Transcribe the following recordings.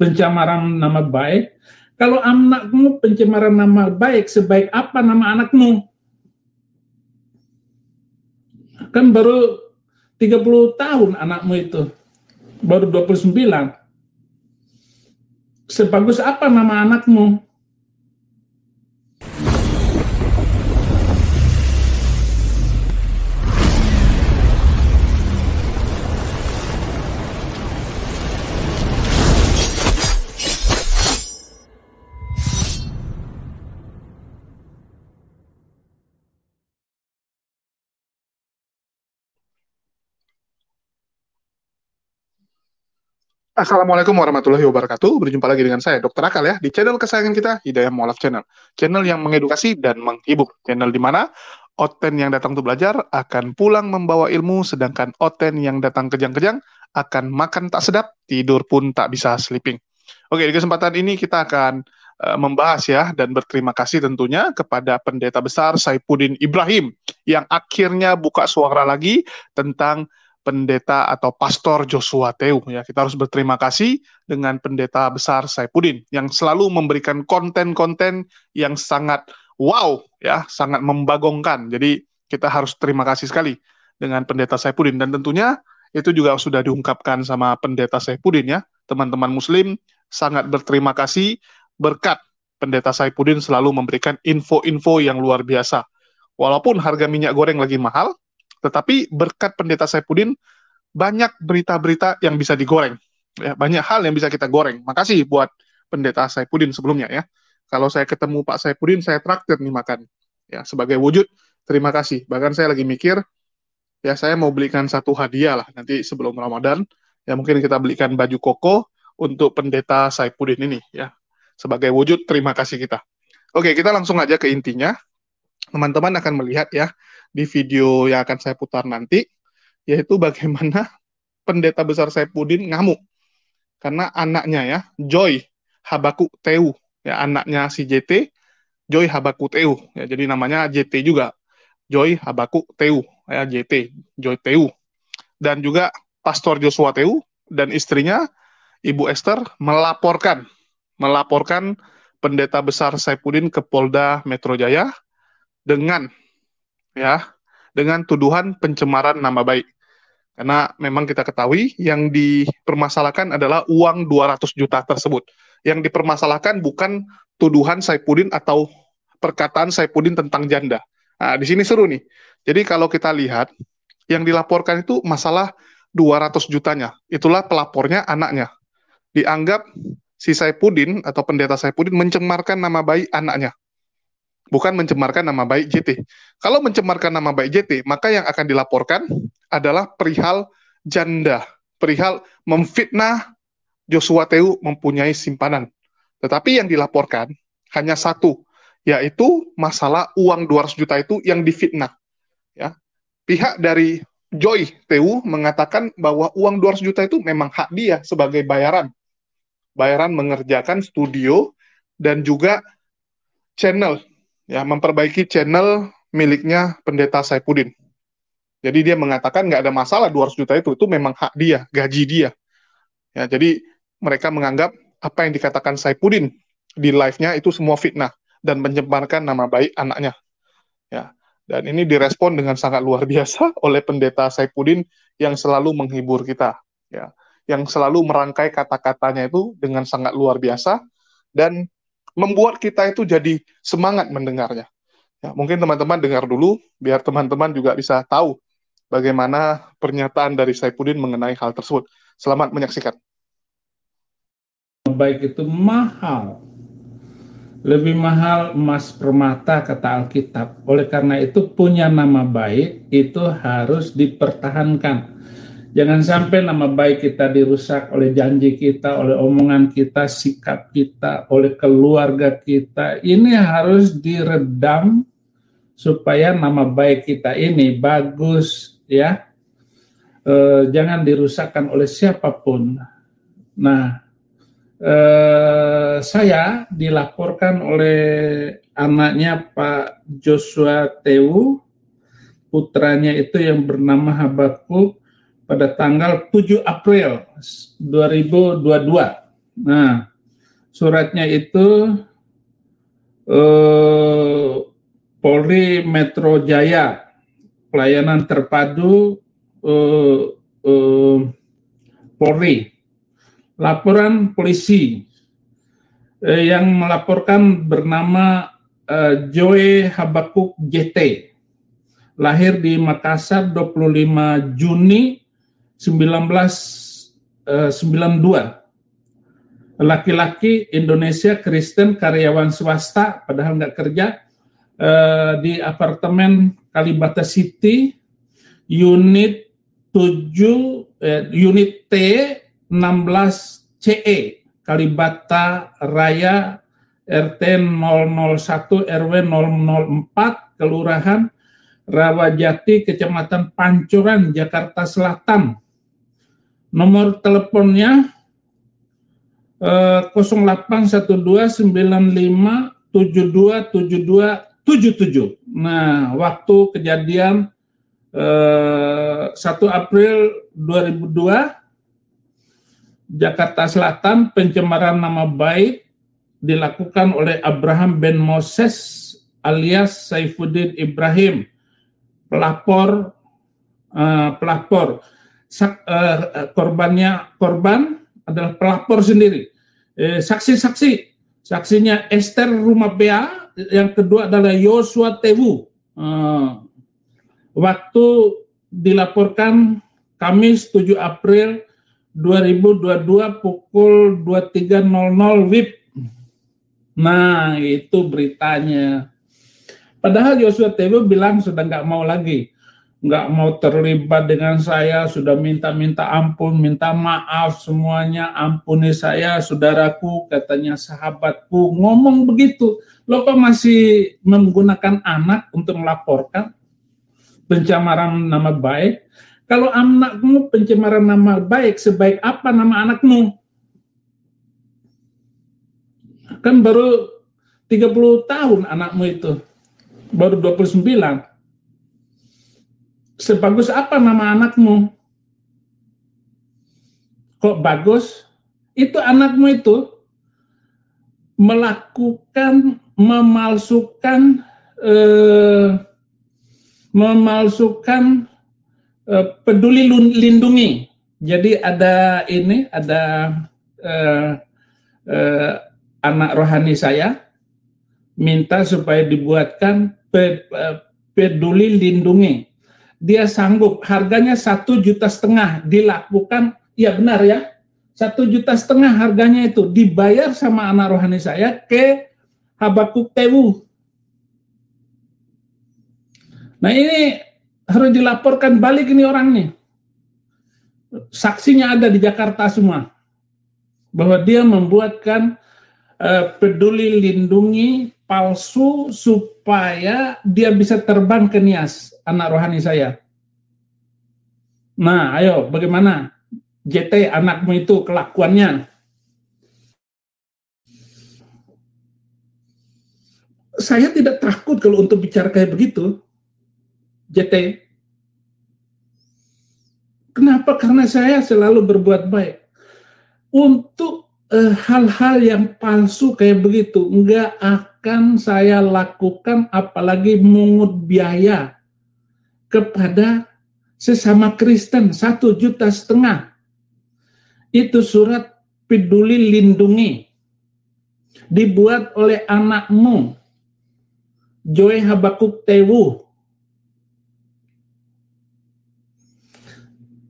pencemaran nama baik. Kalau anakmu pencemaran nama baik, sebaik apa nama anakmu? Kan baru 30 tahun anakmu itu. Baru 29. Sebagus apa nama anakmu? Assalamualaikum warahmatullahi wabarakatuh. Berjumpa lagi dengan saya, Dr. Akal ya, di channel kesayangan kita, Hidayah Mualaf Channel. Channel yang mengedukasi dan menghibur. Channel di mana Oten yang datang untuk belajar akan pulang membawa ilmu, sedangkan Oten yang datang kejang-kejang akan makan tak sedap, tidur pun tak bisa sleeping. Oke, di kesempatan ini kita akan uh, membahas ya dan berterima kasih tentunya kepada pendeta besar Saipudin Ibrahim yang akhirnya buka suara lagi tentang pendeta atau pastor Joshua Teu ya. Kita harus berterima kasih dengan pendeta besar Saipudin yang selalu memberikan konten-konten yang sangat wow ya, sangat membagongkan. Jadi kita harus terima kasih sekali dengan pendeta Saipudin dan tentunya itu juga sudah diungkapkan sama pendeta Saipudin ya. Teman-teman muslim sangat berterima kasih berkat pendeta Saipudin selalu memberikan info-info yang luar biasa. Walaupun harga minyak goreng lagi mahal, tetapi berkat pendeta Saipudin banyak berita-berita yang bisa digoreng. Ya, banyak hal yang bisa kita goreng. Makasih buat pendeta Saipudin sebelumnya ya. Kalau saya ketemu Pak Saipudin, saya traktir nih makan. Ya, sebagai wujud terima kasih. Bahkan saya lagi mikir ya saya mau belikan satu hadiah lah nanti sebelum Ramadan. Ya mungkin kita belikan baju koko untuk pendeta Saipudin ini ya. Sebagai wujud terima kasih kita. Oke, kita langsung aja ke intinya teman-teman akan melihat ya di video yang akan saya putar nanti, yaitu bagaimana pendeta besar Saipudin ngamuk karena anaknya ya Joy Habaku Teu ya anaknya si JT Joy Habaku Teu ya jadi namanya JT juga Joy Habaku Teu ya JT Joy Teu dan juga Pastor Joshua Teu dan istrinya Ibu Esther melaporkan melaporkan pendeta besar Saipudin ke Polda Metro Jaya dengan ya dengan tuduhan pencemaran nama baik. Karena memang kita ketahui yang dipermasalahkan adalah uang 200 juta tersebut. Yang dipermasalahkan bukan tuduhan Saipudin atau perkataan Saipudin tentang janda. Nah, di sini seru nih. Jadi kalau kita lihat yang dilaporkan itu masalah 200 jutanya. Itulah pelapornya anaknya. Dianggap si Saipudin atau pendeta Saipudin mencemarkan nama baik anaknya bukan mencemarkan nama baik JT. Kalau mencemarkan nama baik JT, maka yang akan dilaporkan adalah perihal janda, perihal memfitnah Joshua Teu mempunyai simpanan. Tetapi yang dilaporkan hanya satu, yaitu masalah uang 200 juta itu yang difitnah. Ya. Pihak dari Joy Teu mengatakan bahwa uang 200 juta itu memang hak dia sebagai bayaran. Bayaran mengerjakan studio dan juga channel ya memperbaiki channel miliknya pendeta Saipudin. Jadi dia mengatakan nggak ada masalah 200 juta itu, itu memang hak dia, gaji dia. Ya, jadi mereka menganggap apa yang dikatakan Saipudin di live-nya itu semua fitnah dan menyebarkan nama baik anaknya. Ya, dan ini direspon dengan sangat luar biasa oleh pendeta Saipudin yang selalu menghibur kita. Ya, yang selalu merangkai kata-katanya itu dengan sangat luar biasa dan membuat kita itu jadi semangat mendengarnya. Ya, mungkin teman-teman dengar dulu, biar teman-teman juga bisa tahu bagaimana pernyataan dari Saipudin mengenai hal tersebut. Selamat menyaksikan. Baik itu mahal. Lebih mahal emas permata kata Alkitab. Oleh karena itu punya nama baik itu harus dipertahankan Jangan sampai nama baik kita dirusak oleh janji kita, oleh omongan kita, sikap kita, oleh keluarga kita. Ini harus diredam supaya nama baik kita ini bagus, ya. E, jangan dirusakkan oleh siapapun. Nah, e, saya dilaporkan oleh anaknya Pak Joshua Tewu, putranya itu yang bernama Habakuk pada tanggal 7 April 2022. Nah, suratnya itu eh, Polri Metro Jaya pelayanan terpadu eh, eh, Polri. Laporan polisi eh, yang melaporkan bernama eh, Joe Habakuk JT lahir di Makassar 25 Juni 1992. Eh, Laki-laki Indonesia Kristen karyawan swasta padahal nggak kerja eh, di apartemen Kalibata City unit 7 eh, unit T 16 CE Kalibata Raya RT 001 RW 004 Kelurahan Rawajati Kecamatan Pancoran Jakarta Selatan Nomor teleponnya eh, 081295727277. Nah, waktu kejadian eh, 1 April 2002 Jakarta Selatan pencemaran nama baik dilakukan oleh Abraham Ben Moses alias Saifuddin Ibrahim pelapor uh, pelapor Eh, eh, korbannya korban adalah pelapor sendiri. Eh, saksi-saksi, saksinya Esther Rumabea, yang kedua adalah Yosua Tewu. Waktu dilaporkan Kamis 7 April 2022 pukul 23.00 WIB. Nah, itu beritanya. Padahal Yosua Tewu bilang sudah nggak mau lagi nggak mau terlibat dengan saya, sudah minta-minta ampun, minta maaf semuanya, ampuni saya, saudaraku, katanya sahabatku, ngomong begitu. Lo kok masih menggunakan anak untuk melaporkan pencemaran nama baik? Kalau anakmu pencemaran nama baik, sebaik apa nama anakmu? Kan baru 30 tahun anakmu itu, baru 29 sebagus apa nama anakmu? Kok bagus? Itu anakmu itu melakukan memalsukan eh, memalsukan eh, peduli lindungi. Jadi ada ini ada eh, eh, anak rohani saya minta supaya dibuatkan eh, peduli lindungi dia sanggup harganya satu juta setengah dilakukan ya benar ya satu juta setengah harganya itu dibayar sama anak rohani saya ke Habakuk Tewu nah ini harus dilaporkan balik ini orang nih. saksinya ada di Jakarta semua bahwa dia membuatkan Eh, peduli lindungi palsu supaya dia bisa terbang ke Nias, anak rohani saya. Nah, ayo bagaimana JT anakmu itu kelakuannya? Saya tidak takut kalau untuk bicara kayak begitu. JT. Kenapa? Karena saya selalu berbuat baik. Untuk Eh, hal-hal yang palsu kayak begitu nggak akan saya lakukan apalagi mengut biaya kepada sesama Kristen satu juta setengah itu surat peduli lindungi dibuat oleh anakmu Joy Habakuk Tewu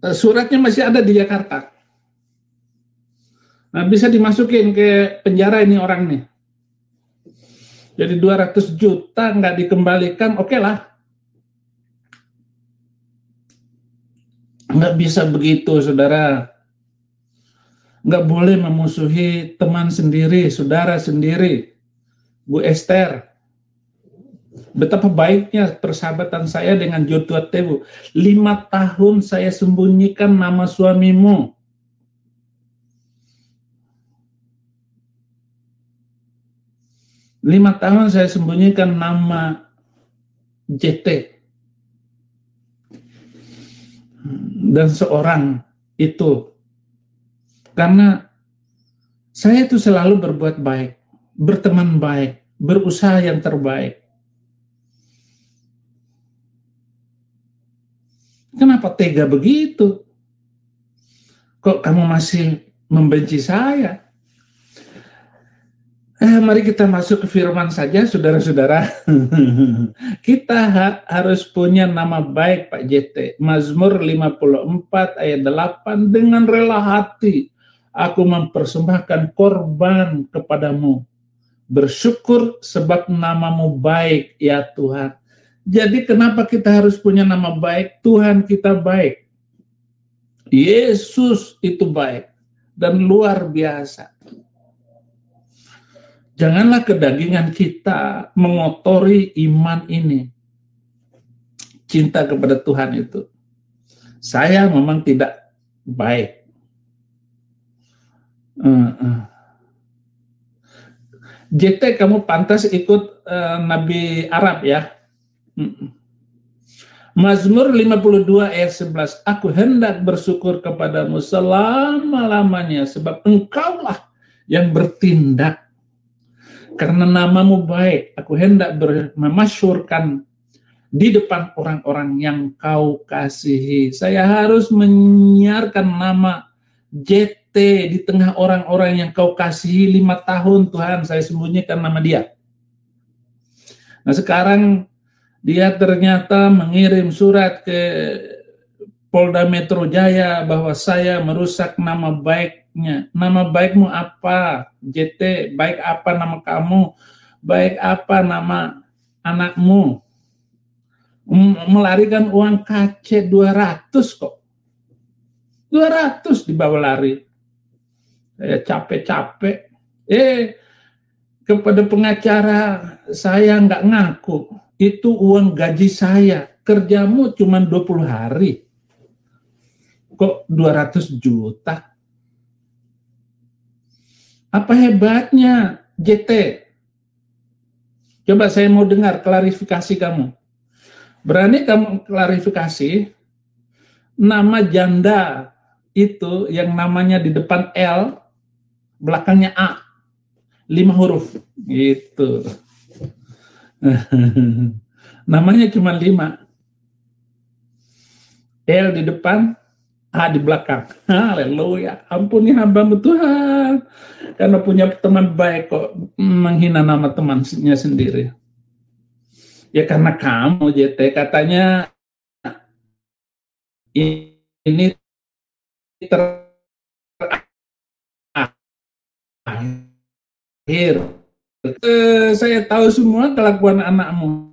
eh, suratnya masih ada di Jakarta Nah, bisa dimasukin ke penjara ini orang nih. Jadi 200 juta nggak dikembalikan, oke okay lah. Nggak bisa begitu, saudara. Nggak boleh memusuhi teman sendiri, saudara sendiri. Bu Esther, betapa baiknya persahabatan saya dengan Jodoh Tebu. Lima tahun saya sembunyikan nama suamimu. Lima tahun saya sembunyikan nama JT. Dan seorang itu. Karena saya itu selalu berbuat baik, berteman baik, berusaha yang terbaik. Kenapa tega begitu? Kok kamu masih membenci saya? Eh, mari kita masuk ke firman saja, saudara-saudara. kita ha harus punya nama baik, Pak JT. Mazmur 54 ayat 8, dengan rela hati aku mempersembahkan korban kepadamu. Bersyukur sebab namamu baik, ya Tuhan. Jadi kenapa kita harus punya nama baik? Tuhan kita baik. Yesus itu baik dan luar biasa janganlah kedagingan kita mengotori iman ini. Cinta kepada Tuhan itu. Saya memang tidak baik. Uh-uh. JT kamu pantas ikut uh, Nabi Arab ya. Mazmur 52 ayat 11. Aku hendak bersyukur kepadamu selama-lamanya sebab engkaulah yang bertindak karena namamu baik, aku hendak memasyurkan di depan orang-orang yang kau kasihi. Saya harus menyiarkan nama JT di tengah orang-orang yang kau kasihi lima tahun Tuhan. Saya sembunyikan nama dia. Nah sekarang dia ternyata mengirim surat ke Polda Metro Jaya bahwa saya merusak nama baik baiknya. Nama baikmu apa? JT, baik apa nama kamu? Baik apa nama anakmu? Melarikan uang KC 200 kok. 200 dibawa lari. Saya capek-capek. Eh, kepada pengacara saya nggak ngaku. Itu uang gaji saya. Kerjamu cuma 20 hari. Kok 200 juta? Apa hebatnya JT? Coba saya mau dengar klarifikasi kamu. Berani kamu klarifikasi nama janda itu yang namanya di depan L, belakangnya A. Lima huruf. Gitu. namanya cuma lima. L di depan, A ah, di belakang. Haleluya. Ampuni hambamu Tuhan. Karena punya teman baik kok menghina nama temannya sendiri. Ya karena kamu JT katanya ini terakhir. Eh, saya tahu semua kelakuan anakmu.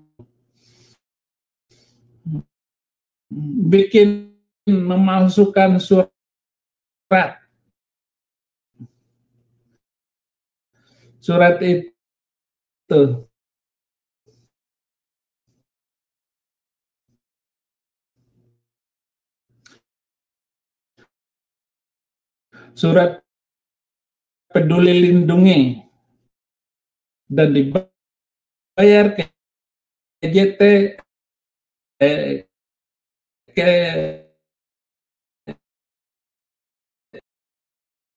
Bikin memasukkan surat. Surat itu surat peduli lindungi dan dibayar ke JT eh, ke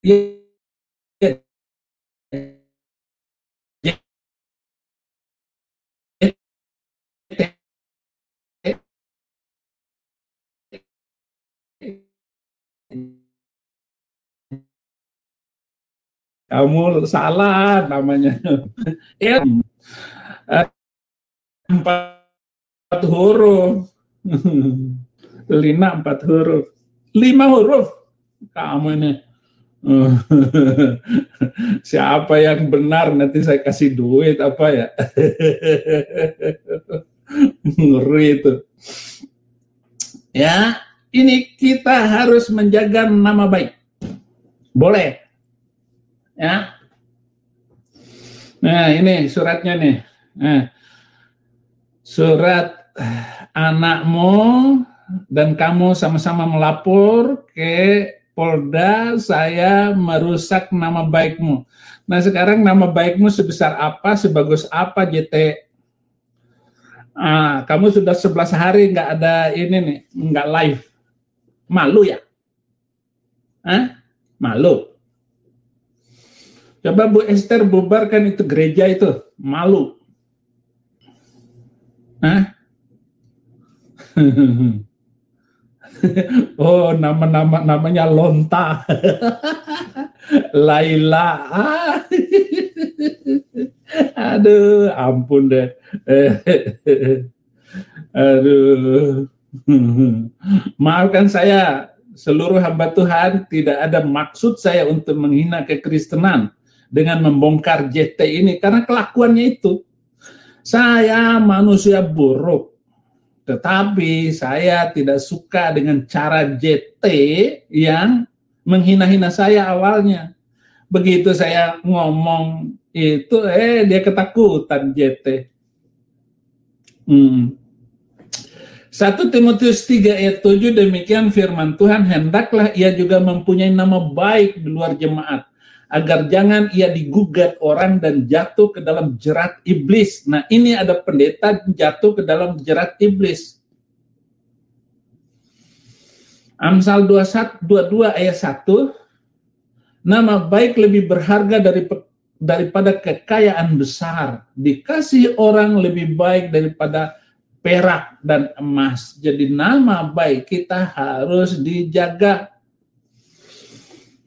Iya. Kamu salah namanya. Ya. Empat huruf. Lina empat huruf. Lima huruf. Kamu ini. siapa yang benar nanti saya kasih duit apa ya ngeri itu ya ini kita harus menjaga nama baik boleh ya nah ini suratnya nih nah, surat eh, anakmu dan kamu sama-sama melapor ke Polda, saya merusak nama baikmu. Nah sekarang nama baikmu sebesar apa, sebagus apa JT? Ah, kamu sudah 11 hari nggak ada ini nih, nggak live. Malu ya? Hah? Malu. Coba Bu Esther bubarkan itu gereja itu, malu. Hah? oh, nama-nama namanya Lonta. Laila. Aduh, ampun deh. Aduh. Maafkan saya, seluruh hamba Tuhan, tidak ada maksud saya untuk menghina kekristenan dengan membongkar JT ini karena kelakuannya itu. Saya manusia buruk tetapi saya tidak suka dengan cara JT yang menghina-hina saya awalnya. Begitu saya ngomong itu, eh dia ketakutan JT. Hmm. 1 Timotius 3 ayat 7 demikian firman Tuhan hendaklah ia juga mempunyai nama baik di luar jemaat agar jangan ia digugat orang dan jatuh ke dalam jerat iblis. Nah, ini ada pendeta jatuh ke dalam jerat iblis. Amsal 22 ayat 1 Nama baik lebih berharga dari daripada kekayaan besar. Dikasih orang lebih baik daripada perak dan emas. Jadi nama baik kita harus dijaga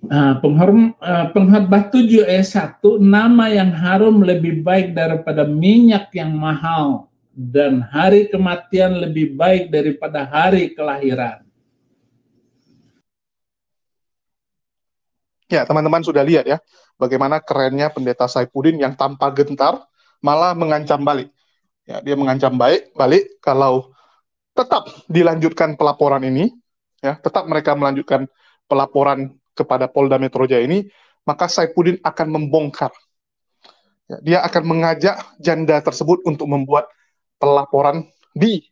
Nah, penghorm, ah, pengkhotbah 7 ayat 1, nama yang harum lebih baik daripada minyak yang mahal dan hari kematian lebih baik daripada hari kelahiran. Ya, teman-teman sudah lihat ya, bagaimana kerennya pendeta Saipudin yang tanpa gentar malah mengancam balik. Ya, dia mengancam baik balik kalau tetap dilanjutkan pelaporan ini, ya, tetap mereka melanjutkan pelaporan kepada Polda Metro Jaya ini, maka Saipudin akan membongkar. Ya, dia akan mengajak janda tersebut untuk membuat pelaporan di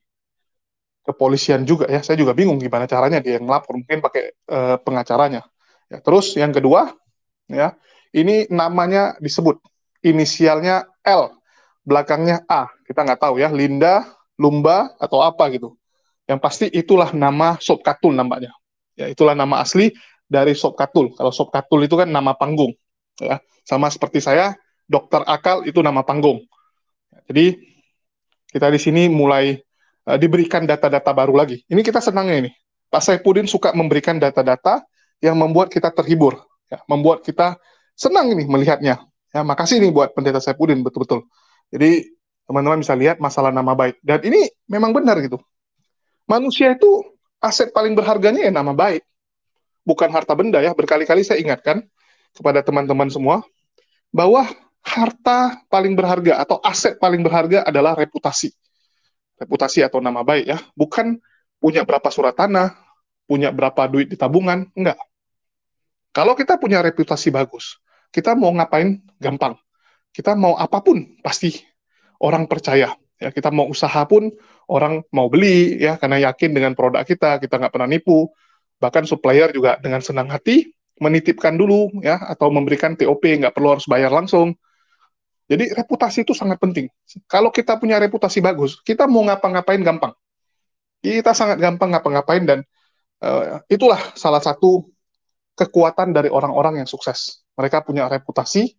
kepolisian juga ya. Saya juga bingung gimana caranya dia ngelapor, mungkin pakai e, pengacaranya. Ya, terus yang kedua, ya ini namanya disebut inisialnya L, belakangnya A. Kita nggak tahu ya, Linda, Lumba atau apa gitu. Yang pasti itulah nama Sobkatun nampaknya. Ya, itulah nama asli dari Sob Katul. Kalau Sob Katul itu kan nama panggung. Ya. Sama seperti saya, Dokter Akal itu nama panggung. Jadi kita di sini mulai uh, diberikan data-data baru lagi. Ini kita senangnya ini. Pak Saipudin suka memberikan data-data yang membuat kita terhibur, ya, membuat kita senang ini melihatnya. Ya, makasih nih buat pendeta Saipudin betul-betul. Jadi teman-teman bisa lihat masalah nama baik. Dan ini memang benar gitu. Manusia itu aset paling berharganya ya nama baik bukan harta benda ya. Berkali-kali saya ingatkan kepada teman-teman semua bahwa harta paling berharga atau aset paling berharga adalah reputasi. Reputasi atau nama baik ya, bukan punya berapa surat tanah, punya berapa duit di tabungan, enggak. Kalau kita punya reputasi bagus, kita mau ngapain gampang. Kita mau apapun pasti orang percaya. Ya, kita mau usaha pun orang mau beli ya karena yakin dengan produk kita, kita nggak pernah nipu, bahkan supplier juga dengan senang hati menitipkan dulu ya atau memberikan TOP nggak perlu harus bayar langsung jadi reputasi itu sangat penting kalau kita punya reputasi bagus kita mau ngapa-ngapain gampang kita sangat gampang ngapa-ngapain dan uh, itulah salah satu kekuatan dari orang-orang yang sukses mereka punya reputasi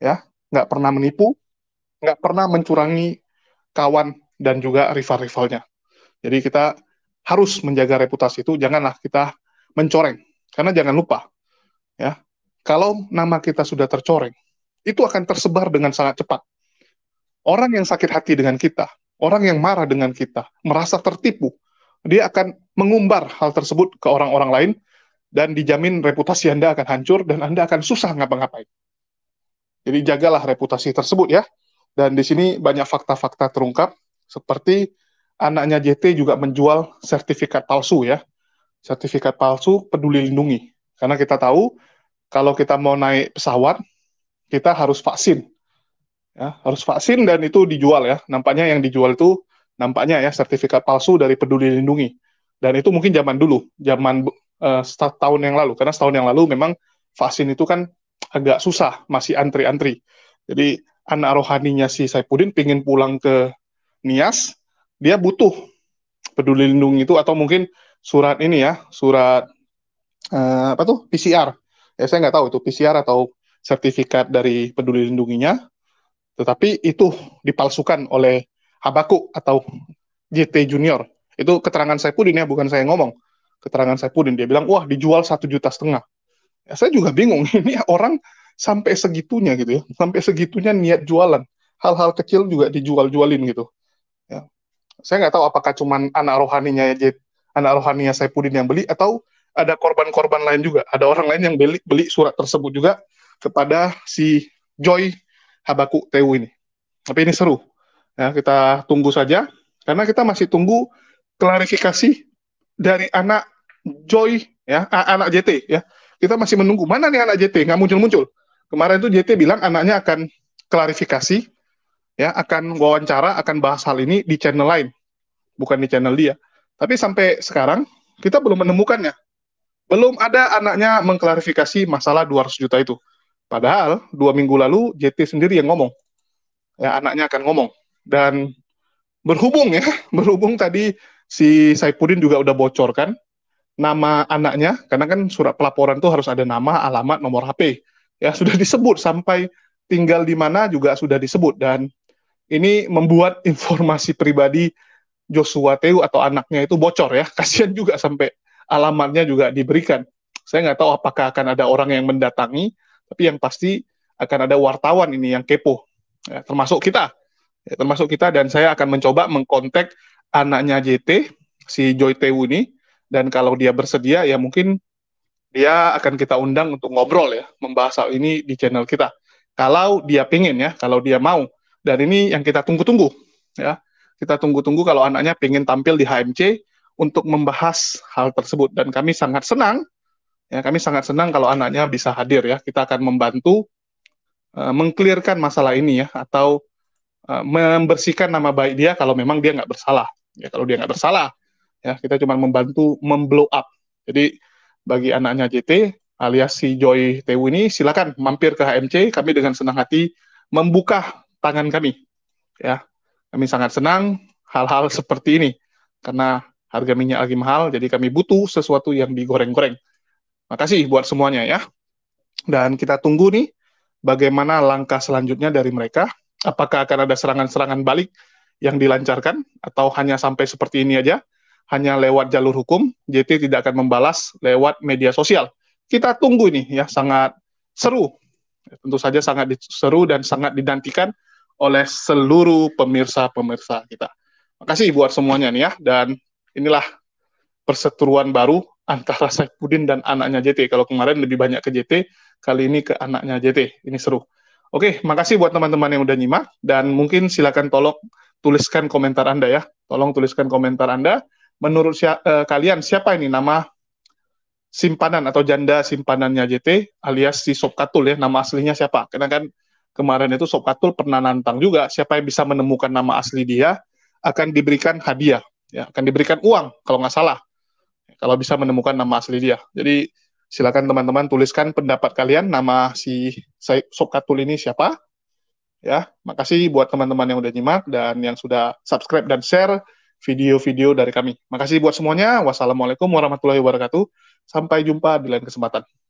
ya nggak pernah menipu nggak pernah mencurangi kawan dan juga rival-rivalnya jadi kita harus menjaga reputasi itu janganlah kita mencoreng karena jangan lupa ya kalau nama kita sudah tercoreng itu akan tersebar dengan sangat cepat orang yang sakit hati dengan kita orang yang marah dengan kita merasa tertipu dia akan mengumbar hal tersebut ke orang-orang lain dan dijamin reputasi Anda akan hancur dan Anda akan susah ngapa-ngapain. Jadi jagalah reputasi tersebut ya. Dan di sini banyak fakta-fakta terungkap seperti anaknya JT juga menjual sertifikat palsu ya. Sertifikat palsu peduli lindungi. Karena kita tahu kalau kita mau naik pesawat, kita harus vaksin. Ya, harus vaksin dan itu dijual ya. Nampaknya yang dijual itu nampaknya ya sertifikat palsu dari peduli lindungi. Dan itu mungkin zaman dulu, zaman uh, eh, setahun yang lalu. Karena setahun yang lalu memang vaksin itu kan agak susah, masih antri-antri. Jadi anak rohaninya si Saipudin pingin pulang ke Nias, dia butuh peduli lindung itu atau mungkin surat ini ya surat uh, apa tuh PCR ya saya nggak tahu itu PCR atau sertifikat dari peduli lindunginya tetapi itu dipalsukan oleh Habaku atau JT Junior itu keterangan saya Pudin ya bukan saya yang ngomong keterangan saya Pudin dia bilang wah dijual satu juta setengah ya, saya juga bingung ini orang sampai segitunya gitu ya sampai segitunya niat jualan hal-hal kecil juga dijual-jualin gitu saya nggak tahu apakah cuma anak rohaninya aja anak rohaninya saya Puding yang beli atau ada korban-korban lain juga ada orang lain yang beli beli surat tersebut juga kepada si Joy Habaku Tewu ini tapi ini seru ya kita tunggu saja karena kita masih tunggu klarifikasi dari anak Joy ya anak JT ya kita masih menunggu mana nih anak JT nggak muncul muncul kemarin itu JT bilang anaknya akan klarifikasi ya akan wawancara akan bahas hal ini di channel lain bukan di channel dia tapi sampai sekarang kita belum menemukannya belum ada anaknya mengklarifikasi masalah 200 juta itu padahal dua minggu lalu JT sendiri yang ngomong ya anaknya akan ngomong dan berhubung ya berhubung tadi si Saipudin juga udah bocorkan nama anaknya karena kan surat pelaporan tuh harus ada nama alamat nomor HP ya sudah disebut sampai tinggal di mana juga sudah disebut dan ini membuat informasi pribadi Joshua Teu atau anaknya itu bocor ya. Kasihan juga sampai alamatnya juga diberikan. Saya nggak tahu apakah akan ada orang yang mendatangi, tapi yang pasti akan ada wartawan ini yang kepo, ya, termasuk kita, ya, termasuk kita dan saya akan mencoba mengkontak anaknya JT si Joy Teu ini dan kalau dia bersedia ya mungkin dia akan kita undang untuk ngobrol ya, membahas hal ini di channel kita. Kalau dia pingin ya, kalau dia mau. Dan ini yang kita tunggu-tunggu, ya. Kita tunggu-tunggu kalau anaknya ingin tampil di HMC untuk membahas hal tersebut. Dan kami sangat senang, ya kami sangat senang kalau anaknya bisa hadir ya. Kita akan membantu uh, eh, mengklirkan masalah ini ya, atau uh, membersihkan nama baik dia kalau memang dia nggak bersalah. Ya kalau dia nggak bersalah, ya kita cuma membantu memblow up. Jadi bagi anaknya JT alias si Joy Tewu ini silakan mampir ke HMC kami dengan senang hati membuka tangan kami. Ya, kami sangat senang hal-hal seperti ini karena harga minyak lagi mahal, jadi kami butuh sesuatu yang digoreng-goreng. Makasih buat semuanya ya. Dan kita tunggu nih bagaimana langkah selanjutnya dari mereka. Apakah akan ada serangan-serangan balik yang dilancarkan atau hanya sampai seperti ini aja? Hanya lewat jalur hukum, JT tidak akan membalas lewat media sosial. Kita tunggu ini ya, sangat seru. Tentu saja sangat seru dan sangat didantikan oleh seluruh pemirsa-pemirsa kita. Makasih buat semuanya nih ya dan inilah perseteruan baru antara Saipudin dan anaknya JT. Kalau kemarin lebih banyak ke JT, kali ini ke anaknya JT. Ini seru. Oke, makasih buat teman-teman yang udah nyimak dan mungkin silakan tolong tuliskan komentar Anda ya. Tolong tuliskan komentar Anda menurut si uh, eh, kalian siapa ini nama simpanan atau janda simpanannya JT alias si Sobkatul ya, nama aslinya siapa? Karena kan kemarin itu Sokatul pernah nantang juga siapa yang bisa menemukan nama asli dia akan diberikan hadiah ya akan diberikan uang kalau nggak salah kalau bisa menemukan nama asli dia jadi silakan teman-teman tuliskan pendapat kalian nama si Sokatul ini siapa ya makasih buat teman-teman yang udah nyimak dan yang sudah subscribe dan share video-video dari kami makasih buat semuanya wassalamualaikum warahmatullahi wabarakatuh sampai jumpa di lain kesempatan